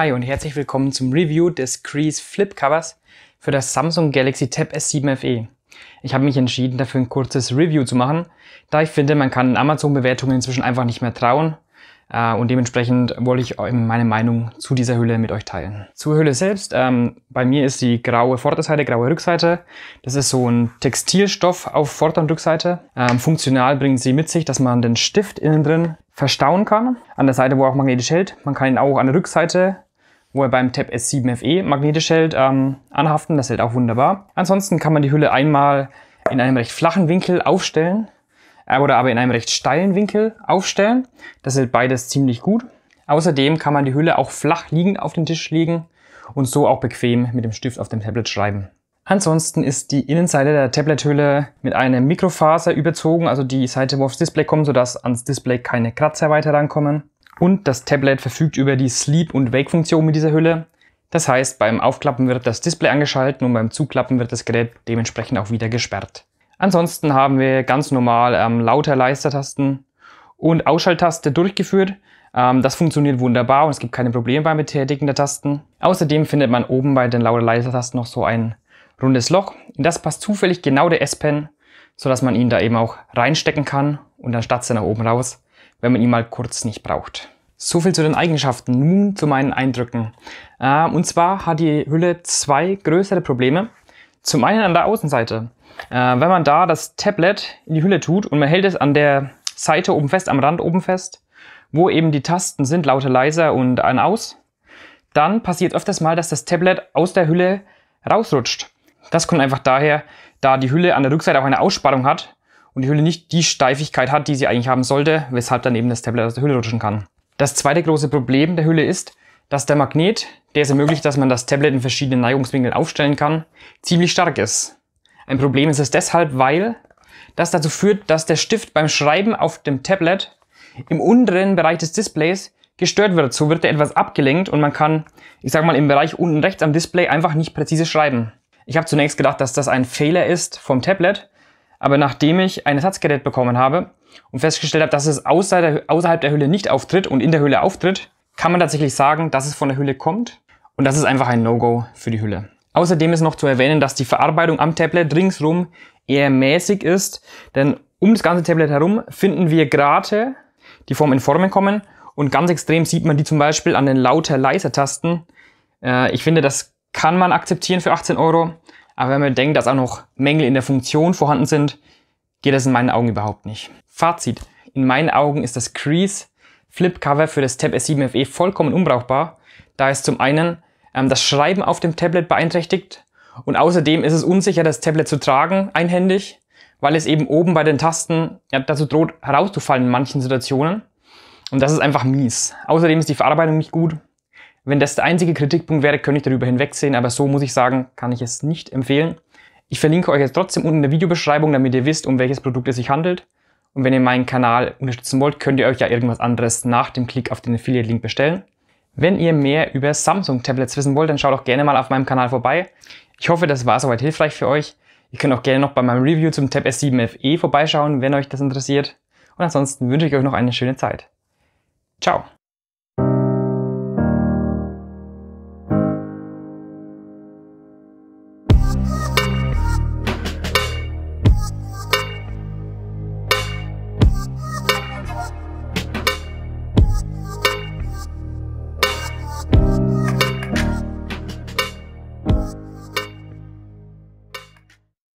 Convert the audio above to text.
Hi und herzlich willkommen zum Review des Crease Flip Covers für das Samsung Galaxy Tab S7 FE. Ich habe mich entschieden, dafür ein kurzes Review zu machen, da ich finde, man kann Amazon-Bewertungen inzwischen einfach nicht mehr trauen äh, und dementsprechend wollte ich meine Meinung zu dieser Hülle mit euch teilen. Zur Hülle selbst, ähm, bei mir ist die graue Vorderseite, graue Rückseite. Das ist so ein Textilstoff auf Vorder- und Rückseite. Ähm, funktional bringt sie mit sich, dass man den Stift innen drin verstauen kann. An der Seite, wo er auch magnetisch hält. Man kann ihn auch an der Rückseite wo er beim Tab S7 FE magnetisch hält, ähm, anhaften. Das hält auch wunderbar. Ansonsten kann man die Hülle einmal in einem recht flachen Winkel aufstellen äh, oder aber in einem recht steilen Winkel aufstellen. Das hält beides ziemlich gut. Außerdem kann man die Hülle auch flach liegend auf den Tisch legen und so auch bequem mit dem Stift auf dem Tablet schreiben. Ansonsten ist die Innenseite der Tablet-Hülle mit einem Mikrofaser überzogen, also die Seite, wo aufs Display kommt, sodass ans Display keine Kratzer weiter rankommen. Und das Tablet verfügt über die Sleep- und Wake-Funktion mit dieser Hülle. Das heißt, beim Aufklappen wird das Display angeschaltet und beim Zuklappen wird das Gerät dementsprechend auch wieder gesperrt. Ansonsten haben wir ganz normal ähm, lauter Leistertasten und Ausschalttaste durchgeführt. Ähm, das funktioniert wunderbar und es gibt keine Probleme beim Betätigen der Tasten. Außerdem findet man oben bei den lauter Leistertasten noch so ein rundes Loch. In das passt zufällig genau der S-Pen, sodass man ihn da eben auch reinstecken kann und dann starrt er nach oben raus wenn man ihn mal kurz nicht braucht. So viel zu den Eigenschaften, nun zu meinen Eindrücken. Ähm, und zwar hat die Hülle zwei größere Probleme. Zum einen an der Außenseite. Äh, wenn man da das Tablet in die Hülle tut und man hält es an der Seite oben fest, am Rand oben fest, wo eben die Tasten sind, lauter, leiser und ein Aus, dann passiert öfters mal, dass das Tablet aus der Hülle rausrutscht. Das kommt einfach daher, da die Hülle an der Rückseite auch eine Aussparung hat, und die Hülle nicht die Steifigkeit hat, die sie eigentlich haben sollte, weshalb dann eben das Tablet aus der Hülle rutschen kann. Das zweite große Problem der Hülle ist, dass der Magnet, der es ermöglicht, dass man das Tablet in verschiedenen Neigungswinkeln aufstellen kann, ziemlich stark ist. Ein Problem ist es deshalb, weil das dazu führt, dass der Stift beim Schreiben auf dem Tablet im unteren Bereich des Displays gestört wird. So wird er etwas abgelenkt und man kann, ich sag mal, im Bereich unten rechts am Display einfach nicht präzise schreiben. Ich habe zunächst gedacht, dass das ein Fehler ist vom Tablet, aber nachdem ich ein Ersatzgerät bekommen habe und festgestellt habe, dass es außerhalb der Hülle nicht auftritt und in der Hülle auftritt, kann man tatsächlich sagen, dass es von der Hülle kommt und das ist einfach ein No-Go für die Hülle. Außerdem ist noch zu erwähnen, dass die Verarbeitung am Tablet ringsrum eher mäßig ist, denn um das ganze Tablet herum finden wir Grate, die vom Informen kommen und ganz extrem sieht man die zum Beispiel an den lauter-leiser Tasten. Äh, ich finde, das kann man akzeptieren für 18 Euro, aber wenn man denkt, dass auch noch Mängel in der Funktion vorhanden sind, geht das in meinen Augen überhaupt nicht. Fazit. In meinen Augen ist das Crease Flip Cover für das Tab S7 FE vollkommen unbrauchbar, da es zum einen ähm, das Schreiben auf dem Tablet beeinträchtigt und außerdem ist es unsicher, das Tablet zu tragen, einhändig, weil es eben oben bei den Tasten ja, dazu droht, herauszufallen in manchen Situationen. Und das ist einfach mies. Außerdem ist die Verarbeitung nicht gut wenn das der einzige Kritikpunkt wäre, könnte ich darüber hinwegsehen, aber so muss ich sagen, kann ich es nicht empfehlen. Ich verlinke euch jetzt trotzdem unten in der Videobeschreibung, damit ihr wisst, um welches Produkt es sich handelt. Und wenn ihr meinen Kanal unterstützen wollt, könnt ihr euch ja irgendwas anderes nach dem Klick auf den Affiliate-Link bestellen. Wenn ihr mehr über Samsung-Tablets wissen wollt, dann schaut auch gerne mal auf meinem Kanal vorbei. Ich hoffe, das war soweit hilfreich für euch. Ihr könnt auch gerne noch bei meinem Review zum Tab S7 FE vorbeischauen, wenn euch das interessiert. Und ansonsten wünsche ich euch noch eine schöne Zeit. Ciao!